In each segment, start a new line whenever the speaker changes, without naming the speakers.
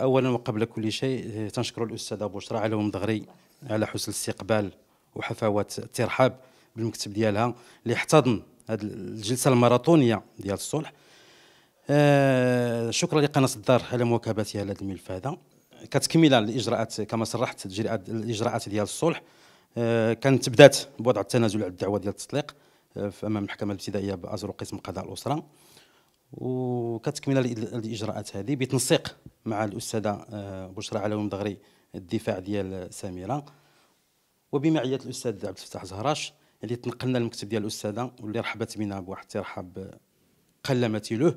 اولا وقبل كل شيء آه، تنشكر الاستاذه بشرى علوم دغري على حسن الاستقبال وحفاوه الترحاب بالمكتب ديالها اللي احتضن هذه الجلسه الماراثونيه ديال الصلح آه شكرا لقناه الدار على مواكبتها هذا الملف هذا كتكمل الاجراءات كما صرحت الاجراءات ديال الصلح آه كانت بدات بوضع التنازل على الدعوه ديال التطليق امام المحكمه الابتدائيه بازرو قسم قضاء الاسره وكتكمله الاجراءات هذه بتنسيق مع الاستاذه آه، بشرى علوي مدغري الدفاع ديال سميره وبمعيه الاستاذ عبد الفتاح زهراش اللي تنقلنا للمكتب ديال الاستاذه واللي رحبت بنا بواحد الترحاب قل مثيله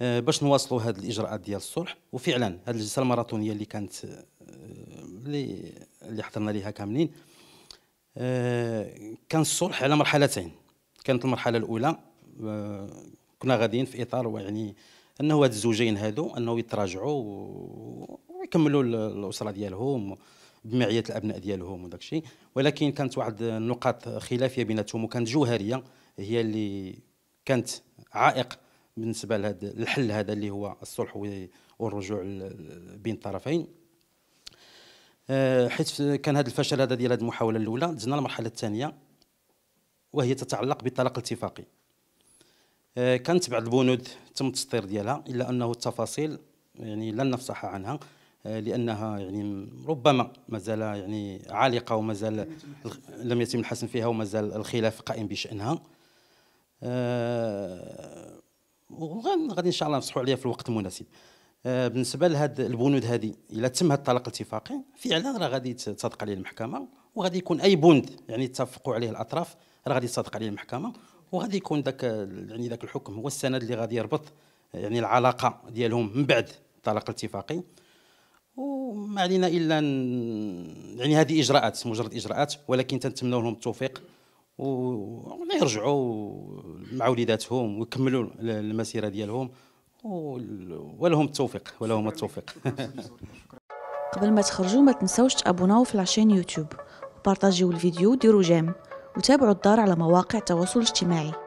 آه، باش نواصلوا هذه الاجراءات ديال الصلح وفعلا هذه الجلسه الماراثونيه اللي كانت آه، اللي اللي حضرنا ليها كاملين آه، كان الصلح على مرحلتين كانت المرحله الاولى آه، كنا غاديين في اطار يعني انه هاد الزوجين هادو انه يتراجعوا ويكملوا الاسره ديالهم بمعيه الابناء ديالهم وداك الشيء ولكن كانت واحد النقاط خلافيه بيناتهم وكانت جوهريه هي اللي كانت عائق بالنسبه لهذا الحل هذا اللي هو الصلح والرجوع بين الطرفين آه، حيت كان هذا الفشل هذا ديال هذه المحاوله الاولى دزنا المرحله الثانيه وهي تتعلق بالطلاق الاتفاقي آه، كانت بعض البنود تم التسطير ديالها الا انه التفاصيل يعني لن نفصح عنها آه، لانها يعني ربما مازال يعني عالقه ومازال لم يتم الحسم فيها ومازال الخلاف قائم بشانها وغادي ان شاء الله نفصحوا عليها في الوقت المناسب آه، بالنسبه لهاد البنود هذه الا تم هذا الطلاق الاتفاقي فعلا راه غادي تصدق عليه المحكمه وغادي يكون اي بند يعني اتفقوا عليه الاطراف راه غادي تصدق عليه المحكمه وغادي يكون ذاك يعني ذاك الحكم هو السند اللي غادي يربط يعني العلاقه ديالهم من بعد الطلاق الاتفاقي وما علينا الا يعني هذه اجراءات مجرد اجراءات ولكن تنتمنوا لهم التوفيق ويرجعوا مع وليداتهم ويكملوا المسيره ديالهم ولهم التوفيق ولهم التوفيق قبل ما تخرجوا ما تنساوش تابوناو في لاشين يوتيوب وبارطاجيو الفيديو وديروا جيم وتابعوا الدار على مواقع التواصل الاجتماعي